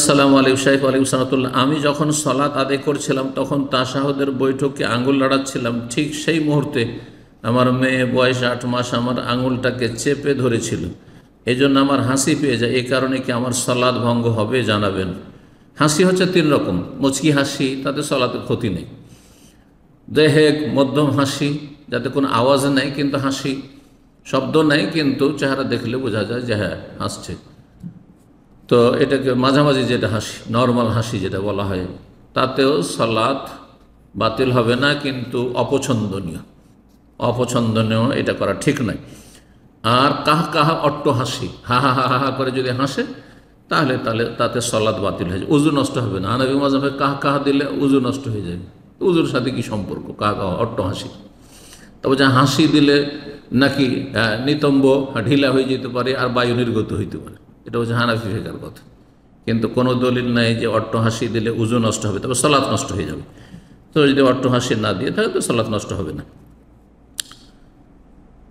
আসসালামু আলিম সাহেব আলিম সালাতুল্লাহ আমি যখন সলাত আদায় করছিলাম তখন তাসাহদের বৈঠকে আঙুল লড়াচ্ছিলাম ঠিক সেই মুহূর্তে আমার মেয়ে বয়স আট মাস আমার আঙুলটাকে চেপে ধরেছিল এই আমার হাসি পেয়ে যায় এই কারণে কি আমার সলাদ ভঙ্গ হবে জানাবেন হাসি হচ্ছে তিন রকম মুচকি হাসি তাতে সলাতে ক্ষতি নেই দেহেক মধ্যম হাসি যাতে কোনো আওয়াজ নেই কিন্তু হাসি শব্দ নেই কিন্তু চেহারা দেখলে বোঝা যায় যে হ্যাঁ হাসছে তো এটাকে মাঝামাঝি যেটা হাসি নর্মাল হাসি যেটা বলা হয় তাতেও সালাত বাতিল হবে না কিন্তু অপছন্দনীয় অপছন্দনীয় এটা করা ঠিক নয় আর কাহা কাহা অট্ট হাসি হা হা হা হা করে যদি হাসে তাহলে তাহলে তাতে সলাদ বাতিল হয়ে যায় উজু নষ্ট হবে না আনবি মাঝে কাহ কাহা দিলে উজু নষ্ট হয়ে যাবে উজুর সাথে কি সম্পর্ক কাহা কাহ অট্ট হাসি তবে যা হাসি দিলে নাকি নিতম্ব ঢিলা হয়ে যেতে পারে আর বায়ু নির্গত হইতে পারে এটা হচ্ছে হানাফি ফেকার কথা কিন্তু কোনো দলিল নাই যে অট্ট হাসি দিলে উজু নষ্ট হবে তবে সলাৎ নষ্ট হয়ে যাবে তো যদি অট্ট হাসি না দিয়ে তাহলে তো সলাৎ নষ্ট হবে না